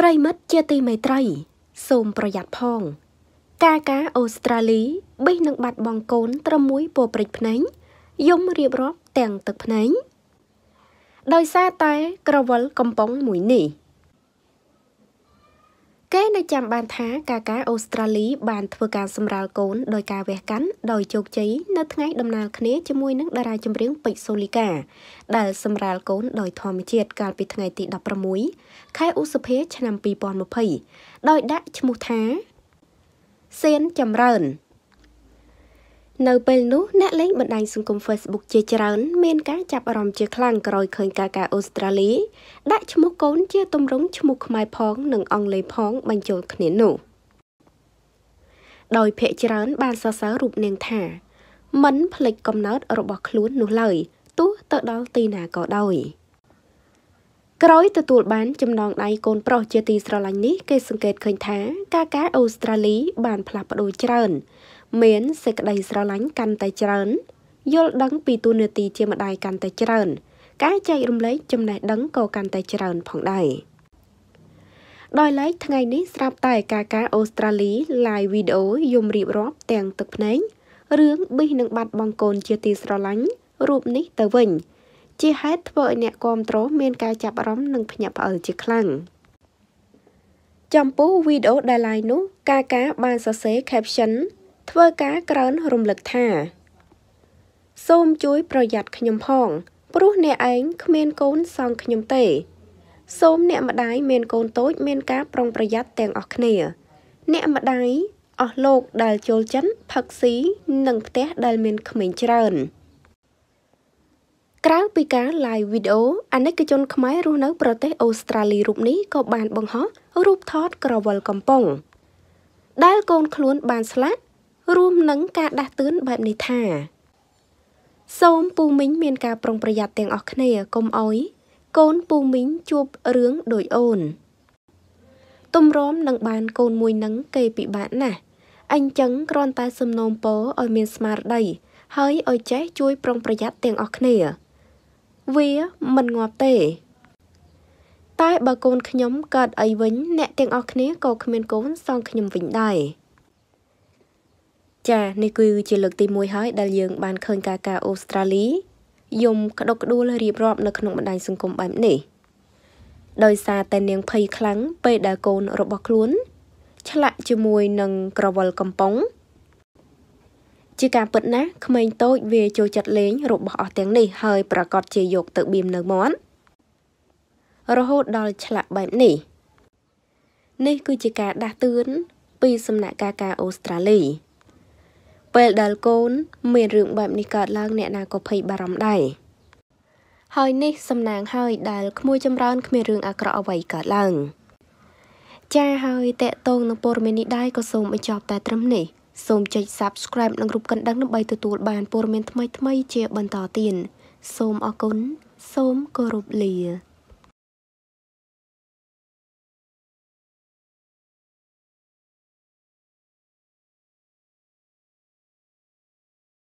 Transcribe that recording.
ប្រិមិត្តជាទីមេត្រីសូមប្រយ័ត្នផង កាកាអូស្ត្រាលីបេះនឹងបាត់បង់កូន ត្រឹមមួយពព្រិចភ្នែកយំរៀបរាប់ទាំងទឹកភ្នែកដោយសារតែក្រវិលកំប៉ុងមួយនេះ។គេនៅចាំបានថាកាកាអូស្ត្រាលីបានធ្វើការសម្រាលកូនដោយការវះកាន់ដោយជោគជ័យនៅថ្ងៃដំណើរគ្នាជាមួយនឹងតារាចម្រៀងពេជ្រសូលីកាដែលសម្រាលកូនដោយធម្មជាតិកាលពីថ្ងៃទី16ខែឧសភាឆ្នាំ2020ដោយដាក់ឈ្មោះថាសៀនចម្រើននៅពេលនោះអ្នកលេងបណ្ដាញសង្គម Facebook ជាច្រើន មានការចាប់អារម្មណ៍ជាខ្លាំងក្រោយឃើញកាកាអូស្ត្រាលីដាក់ឈ្មោះកូនជាទម្រង់ឈ្មោះខ្មែរផង និងអង់គ្លេសផង បញ្ចូលគ្នានោះដោយភ្នាក់ច្រើន បានសរសើររូបនាងថាមិនផ្លិចកំណើតរបស់ខ្លួននោះឡើយទោះទៅដល់ទីណាក៏ដោយក្រោយទទួលបានចំណងដៃកូនប្រុសជាទីស្រឡាញ់នេះ គេសង្កេតឃើញថា កាកាអូស្ត្រាលី បាន ផ្លាស់ប្ដូរច្រើនមានសេចក្តីស្រឡាញ់កាន់តែច្រើន យល់ដឹងពីទូនាទីជាម្ដាយកាន់តែច្រើន ការចែករំលែកចំណេះដឹងក៏កាន់តែច្រើនផងដែរដោយឡែកថ្ងៃនេះស្រាប់តែការការអូស្ត្រាលី live វីដេអូយំរៀបរាប់ទាំង ទឹកភ្នែករឿងប៊ីសនឹងបាត់បង់កូនជាទីស្រឡាញ់រូបនេះទៅវិញ ជាហេតុធ្វើឲ្យអ្នកគាំទ្រមាន ការចាប់អារម្មណ៍និងភ្ញាក់ផ្អើលជាខ្លាំងចំពោះវីដេអូដែល live នោះ កាកាបានសរសេរ caption ធ្វើការក្រើនរំលឹកថា សូមជួយប្រយ័ត្នខ្ញុំផង ព្រោះអ្នកឯងគ្មានកូនសងខ្ញុំទេ សូមអ្នកម្ដាយមានកូនតូចមានការប្រុងប្រយ័ត្នទាំងអស់គ្នា អ្នកម្ដាយអស់លោកដែលចូលចិនផឹកស៊ីនិងផ្ទះដែលមានក្មេងច្រើនក្រៅពីការ live video អាណិកជនខ្មែររស់នៅប្រទេសអូស្ត្រាលីរូបនេះក៏បានបង្ហោះរូបថតក្រវិលកំប៉ុងដែលកូនខ្លួនបានស្លាក់រួមនឹងការដាស់តឿនបែបនេះថា សូមពូមីងមានការប្រុងប្រយ័ត្នទាំងអស់គ្នាកុំអោយកូនពូមីងជួបរឿងដូចអូន ទំរំនឹងបានកូនមួយនឹងគេពិបាកណាស់អញ្ចឹងគ្រាន់តែសំណូមពរឲ្យមានស្មារតីហើយឲ្យចេះជួយប្រុងប្រយ័ត្នទាំងអស់គ្នាវាមិនងាប់ទេ តែបើកូនខ្ញុំកើតអីវិញអ្នកទាំងអស់គ្នាក៏គ្មានកូនសងខ្ញុំវិញដែរចានេះគឺជាលើកទី1ហើយដែលយើងបានឃើញការការអូស្ត្រាលី យំក្តុកក្តួលរៀបរាប់នៅក្នុងបណ្ដាញសង្គមបែបនេះ ដោយសារតែនាងភ័យខ្លាំងពេលដែលកូនរបស់ខ្លួន ឆ្លាក់ជាមួយនឹងក្រវិលកំប៉ុង ជាការពិតណាស់ក្មេងតូចវាចូលចិត្តលេង របស់អស់ទាំងនេះហើយប្រកាសជាយកទៅបៀមនៅមាត់រហូតដល់ឆ្លាក់បែបនេះ នេះគឺជាការដាស់តឿនពីសំណាក់ការការអូស្ត្រាលីពេលដែលកូន មានរឿងបែបនេះកើតឡើងអ្នកណាក៏ភ័យបារម្ភដែរហើយ នេះសំណាងហើយដែល ក្មួយចម្រើន គ្មានរឿងអាក្រក់អ្វីកើតឡើង ចាហើយតេតងនឹងព័ត៌មាននេះដែរក៏សូមបញ្ចប់តែត្រឹមនេះសូមចុច Subscribe និងរូបកណ្ដឹងដើម្បីទទួលបានព័ត៌មានថ្មីៗជាបន្តទៀតសូមអរគុណសូមគោរពលា